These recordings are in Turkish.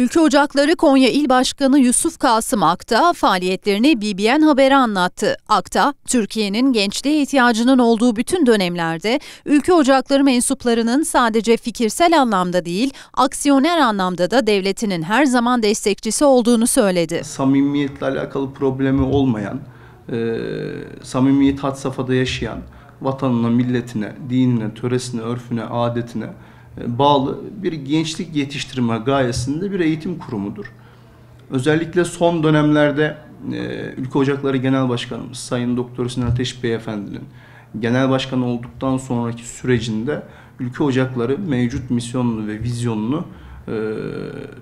Ülke Ocakları Konya İl Başkanı Yusuf Kasım Akta faaliyetlerini BBN Haber'e anlattı. Akta, Türkiye'nin gençliğe ihtiyacının olduğu bütün dönemlerde Ülke Ocakları mensuplarının sadece fikirsel anlamda değil, aksiyoner anlamda da devletinin her zaman destekçisi olduğunu söyledi. Samimiyetle alakalı problemi olmayan, e, samimiyet had safhada yaşayan, vatanına, milletine, dinine, töresine, örfüne, adetine bağlı bir gençlik yetiştirme gayesinde bir eğitim kurumudur. Özellikle son dönemlerde e, Ülke Ocakları Genel Başkanımız Sayın Doktor Sinan Ateş Beyefendi'nin genel başkan olduktan sonraki sürecinde Ülke Ocakları mevcut misyonunu ve vizyonunu e,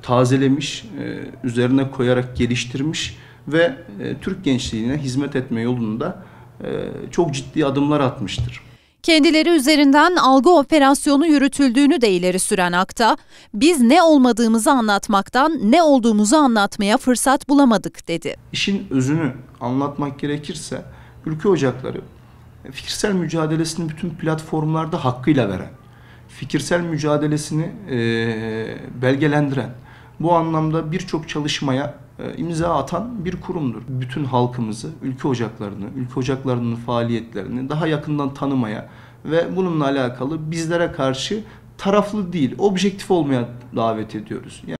tazelemiş, e, üzerine koyarak geliştirmiş ve e, Türk gençliğine hizmet etme yolunda e, çok ciddi adımlar atmıştır. Kendileri üzerinden algı operasyonu yürütüldüğünü de ileri süren Akta, biz ne olmadığımızı anlatmaktan ne olduğumuzu anlatmaya fırsat bulamadık dedi. İşin özünü anlatmak gerekirse ülke ocakları e, fikirsel mücadelesini bütün platformlarda hakkıyla veren, fikirsel mücadelesini e, belgelendiren, bu anlamda birçok çalışmaya e, imza atan bir kurumdur. Bütün halkımızı, ülke ocaklarını, ülke ocaklarının faaliyetlerini daha yakından tanımaya ve bununla alakalı bizlere karşı taraflı değil, objektif olmaya davet ediyoruz. Yani